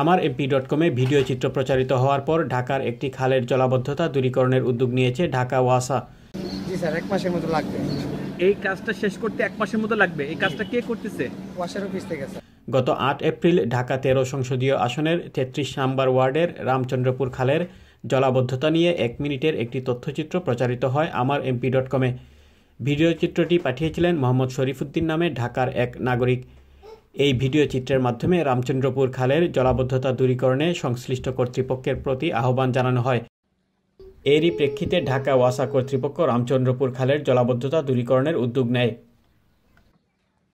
আমার MP dot কমে video চিত্র প্রচারিত হওয়ার পর ঢাকার একটি খালের জলাবদ্ধতা দূরীকরণের উদ্যোগ নিয়েছে ঢাকা ওয়াসা এক মাসের মতো লাগবে এই কাজটা শেষ করতে এক মাসের মতো লাগবে এই কাজটা কে করতেছে ওয়াসার অফিস থেকে গত আট এপ্রিল ঢাকা তেরো সংসদীয় আসনের তেত্রিশ নাম্বার ওয়ার্ডের রামচন্দ্রপুর খালের জলাবদ্ধতা নিয়ে এক মিনিটের একটি তথ্যচিত্র প্রচারিত হয় আমার এমপি ডট কমে ভিডিও চিত্রটি পাঠিয়েছিলেন মোহাম্মদ শরীফ উদ্দিন নামে ঢাকার এক নাগরিক এই ভিডিও চিত্রের মাধ্যমে রামচন্দ্রপুর খালের জলাবদ্ধতা দূরীকরণে সংশ্লিষ্ট কর্তৃপক্ষের প্রতি আহ্বান জানানো হয় এরই প্রেক্ষিতে ঢাকা ওয়াসা কর্তৃপক্ষ রামচন্দ্রপুর খালের জলাবদ্ধতা দূরীকরণের উদ্যোগ নেয়